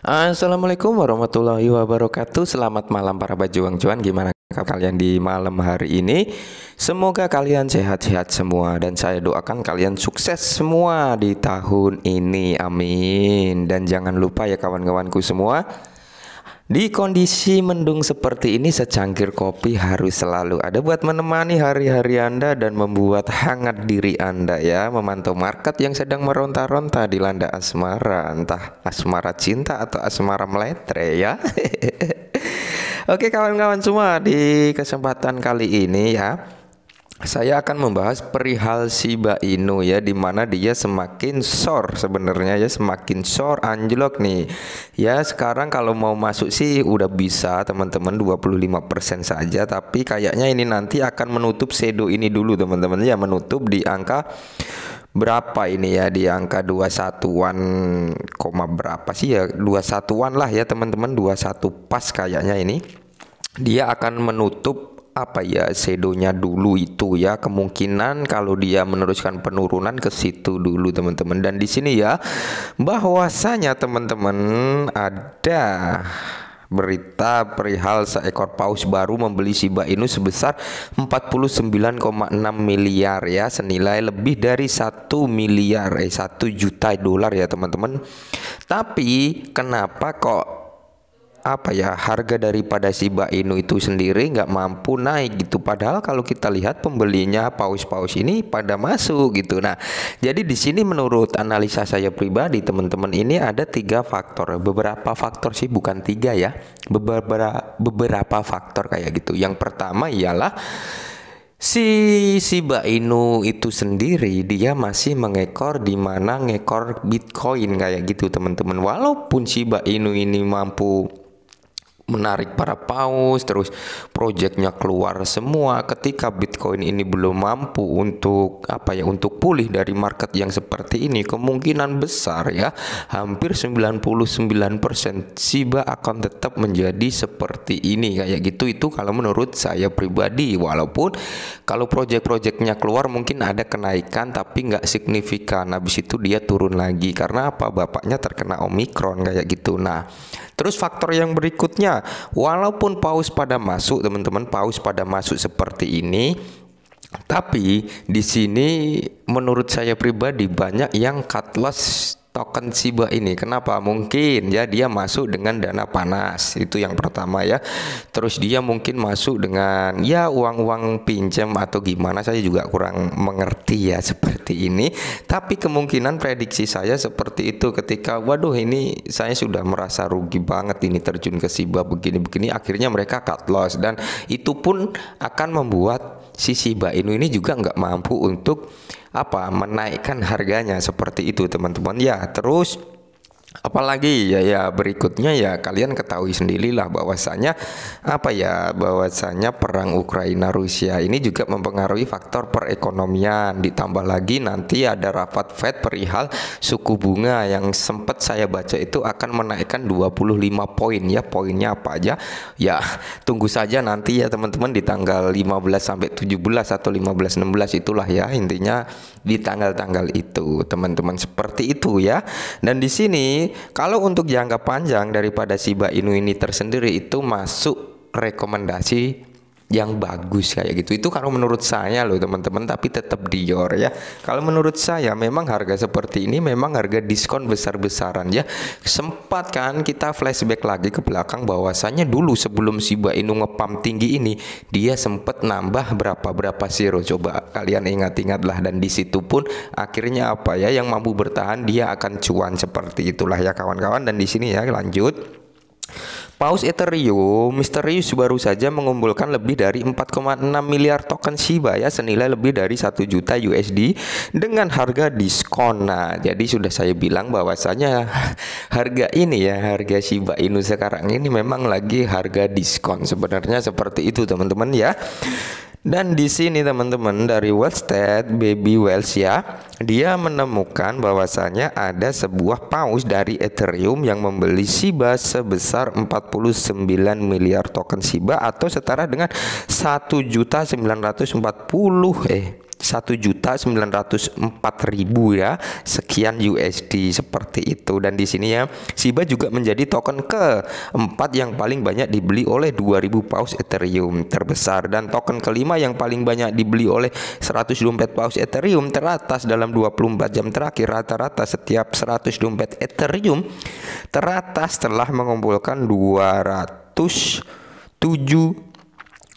Assalamualaikum warahmatullahi wabarakatuh Selamat malam para bajuang cuan Gimana kalian di malam hari ini Semoga kalian sehat-sehat semua Dan saya doakan kalian sukses semua di tahun ini Amin Dan jangan lupa ya kawan-kawanku semua di kondisi mendung seperti ini, secangkir kopi harus selalu ada buat menemani hari-hari Anda dan membuat hangat diri Anda ya. Memantau market yang sedang meronta-ronta di landa asmara, entah asmara cinta atau asmara meletre ya. Oke kawan-kawan semua, di kesempatan kali ini ya saya akan membahas perihal Shiba Inu ya di mana dia semakin sor sebenarnya ya semakin sor anjlok nih ya sekarang kalau mau masuk sih udah bisa teman-teman 25% saja tapi kayaknya ini nanti akan menutup sedo ini dulu teman-teman ya menutup di angka berapa ini ya di angka 21-an koma berapa sih ya 21-an lah ya teman-teman 21 pas kayaknya ini dia akan menutup apa ya sedonya dulu itu ya kemungkinan kalau dia meneruskan penurunan ke situ dulu teman-teman dan di sini ya bahwasanya teman-teman ada berita perihal seekor paus baru membeli Shiba Inu sebesar 49,6 miliar ya senilai lebih dari 1 miliar eh 1 juta dolar ya teman-teman tapi kenapa kok apa ya harga daripada Shiba Inu itu sendiri nggak mampu naik gitu padahal kalau kita lihat pembelinya paus-paus ini pada masuk gitu nah jadi di sini menurut analisa saya pribadi teman-teman ini ada tiga faktor beberapa faktor sih bukan tiga ya beberapa beberapa faktor kayak gitu yang pertama ialah Si Shiba Inu itu sendiri dia masih mengekor di mana ngekor Bitcoin kayak gitu teman-teman. Walaupun Shiba Inu ini mampu menarik para paus terus proyeknya keluar semua ketika Bitcoin ini belum mampu untuk apa ya untuk pulih dari market yang seperti ini kemungkinan besar ya hampir 99% Shiba akan tetap menjadi seperti ini kayak gitu itu kalau menurut saya pribadi walaupun kalau proyek-proyeknya keluar mungkin ada kenaikan tapi nggak signifikan habis itu dia turun lagi karena apa bapaknya terkena omikron kayak gitu nah terus faktor yang berikutnya walaupun paus pada masuk, teman-teman, paus pada masuk seperti ini, tapi di sini menurut saya pribadi banyak yang loss token Shiba ini. Kenapa? Mungkin ya dia masuk dengan dana panas. Itu yang pertama ya. Terus dia mungkin masuk dengan ya uang-uang pinjam atau gimana saya juga kurang mengerti ya seperti ini. Tapi kemungkinan prediksi saya seperti itu ketika waduh ini saya sudah merasa rugi banget ini terjun ke Shiba begini-begini akhirnya mereka cut loss dan itu pun akan membuat si Shiba Inu ini juga nggak mampu untuk apa menaikkan harganya seperti itu teman-teman ya terus Apalagi ya ya berikutnya ya kalian ketahui sendirilah bahwasanya apa ya bahwasanya perang Ukraina Rusia ini juga mempengaruhi faktor perekonomian ditambah lagi nanti ada rapat Fed perihal suku bunga yang sempat saya baca itu akan menaikkan 25 poin ya poinnya apa aja ya tunggu saja nanti ya teman-teman di tanggal 15 sampai 17 atau 15 16 itulah ya intinya di tanggal-tanggal itu teman-teman seperti itu ya dan di sini kalau untuk jangka panjang daripada Shiba Inu ini tersendiri itu masuk rekomendasi yang bagus kayak gitu. Itu kalau menurut saya loh teman-teman tapi tetap Dior ya. Kalau menurut saya memang harga seperti ini memang harga diskon besar-besaran ya. Sempat kan kita flashback lagi ke belakang bahwasannya dulu sebelum si Shiba Inu ngepam tinggi ini dia sempat nambah berapa-berapa siro coba kalian ingat-ingatlah dan di situ pun akhirnya apa ya yang mampu bertahan dia akan cuan seperti itulah ya kawan-kawan dan di sini ya lanjut Paus Ethereum misterius baru saja mengumpulkan lebih dari 4,6 miliar token Shiba ya senilai lebih dari 1 juta USD dengan harga diskon. Nah, jadi sudah saya bilang bahwasanya harga ini ya, harga Shiba Inu sekarang ini memang lagi harga diskon. Sebenarnya seperti itu teman-teman ya. Dan di sini teman-teman dari Wellstead Baby Wells ya, dia menemukan bahwasannya ada sebuah paus dari Ethereum yang membeli Shiba sebesar 49 miliar token Shiba atau setara dengan 1.940 eh ribu ya sekian USD seperti itu dan di sini ya Siba juga menjadi token ke keempat yang paling banyak dibeli oleh 2000 paus Ethereum terbesar dan token kelima yang paling banyak dibeli oleh dompet paus Ethereum teratas dalam 24 jam terakhir rata-rata setiap dompet Ethereum teratas telah mengumpulkan 200 7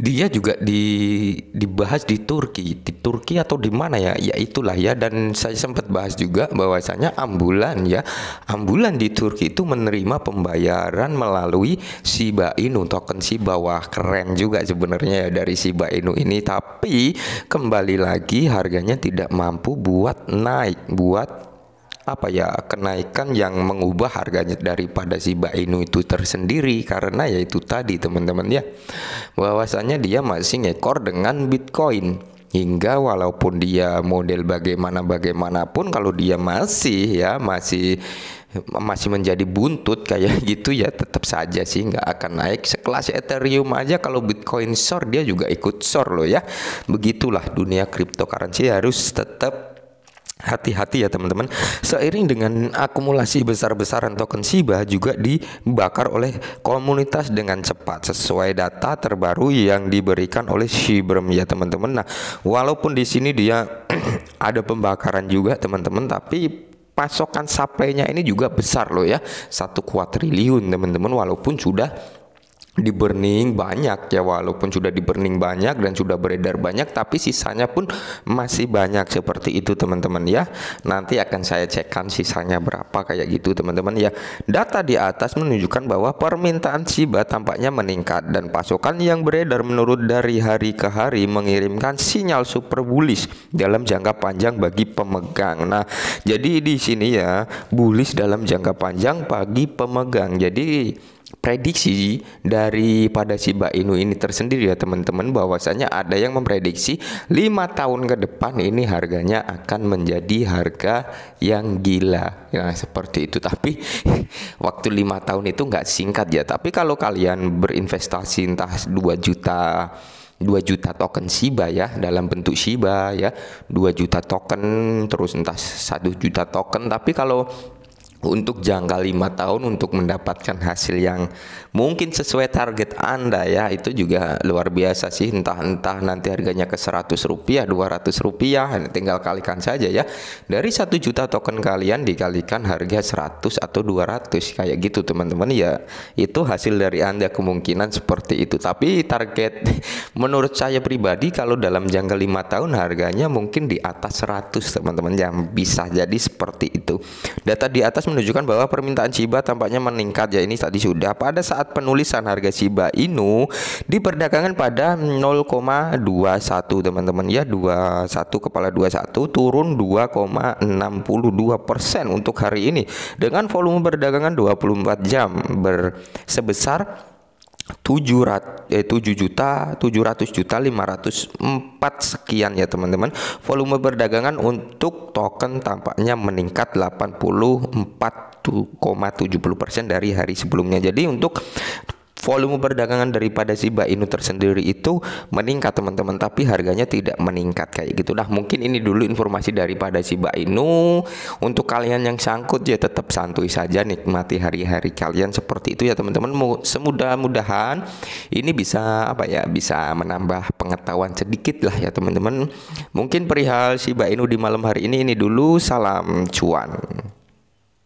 dia juga di dibahas di Turki di Turki atau di mana ya ya itulah ya dan saya sempat bahas juga bahwasanya ambulan ya ambulan di Turki itu menerima pembayaran melalui Shiba Inu token Shiba wah keren juga sebenarnya ya dari Shiba Inu ini tapi kembali lagi harganya tidak mampu buat naik buat apa ya kenaikan yang mengubah harganya daripada si Bainu itu tersendiri karena yaitu tadi teman-teman ya bahwasanya dia masih ngekor dengan Bitcoin hingga walaupun dia model bagaimana bagaimanapun kalau dia masih ya masih masih menjadi buntut kayak gitu ya tetap saja sih nggak akan naik sekelas Ethereum aja kalau Bitcoin short dia juga ikut short loh ya begitulah dunia cryptocurrency harus tetap Hati-hati ya teman-teman. Seiring dengan akumulasi besar-besaran token SIBA juga dibakar oleh komunitas dengan cepat sesuai data terbaru yang diberikan oleh Shibram ya teman-teman. Nah, walaupun di sini dia ada pembakaran juga teman-teman, tapi pasokan supply-nya ini juga besar loh ya. Satu triliun teman-teman walaupun sudah di burning banyak ya walaupun sudah di burning banyak dan sudah beredar banyak tapi sisanya pun masih banyak seperti itu teman-teman ya nanti akan saya cekkan sisanya berapa kayak gitu teman-teman ya data di atas menunjukkan bahwa permintaan Shiba tampaknya meningkat dan pasokan yang beredar menurut dari hari ke hari mengirimkan sinyal super bullish dalam jangka panjang bagi pemegang nah jadi di sini ya bullish dalam jangka panjang bagi pemegang jadi prediksi daripada Shiba Inu ini tersendiri ya teman-teman bahwasanya ada yang memprediksi lima tahun ke depan ini harganya akan menjadi harga yang gila ya seperti itu tapi waktu lima tahun itu nggak singkat ya tapi kalau kalian berinvestasi entah 2 juta 2 juta token Shiba ya dalam bentuk Shiba ya 2 juta token terus entah satu juta token tapi kalau untuk jangka lima tahun untuk mendapatkan hasil yang mungkin sesuai target Anda ya itu juga luar biasa sih entah-entah nanti harganya ke 100 rupiah 200 rupiah tinggal kalikan saja ya dari satu juta token kalian dikalikan harga 100 atau 200 kayak gitu teman-teman ya itu hasil dari Anda kemungkinan seperti itu tapi target menurut saya pribadi kalau dalam jangka lima tahun harganya mungkin di atas 100 teman-teman yang bisa jadi seperti itu data di atas menunjukkan bahwa permintaan Shiba tampaknya meningkat ya ini tadi sudah pada saat penulisan harga Shiba Inu perdagangan pada 0,21 teman-teman ya 21 kepala 21 turun 2,62 persen untuk hari ini dengan volume perdagangan 24 jam ber sebesar tujuh rat eh tujuh juta tujuh ratus juta lima ratus empat sekian ya teman-teman volume perdagangan untuk token tampaknya meningkat 84,70% dari hari sebelumnya jadi untuk volume perdagangan daripada Shiba Inu tersendiri itu meningkat teman-teman tapi harganya tidak meningkat kayak gitu nah mungkin ini dulu informasi daripada Shiba Inu untuk kalian yang sangkut ya tetap santui saja nikmati hari-hari kalian seperti itu ya teman-teman semudah-mudahan ini bisa apa ya bisa menambah pengetahuan sedikit lah ya teman-teman mungkin perihal Shiba Inu di malam hari ini ini dulu salam cuan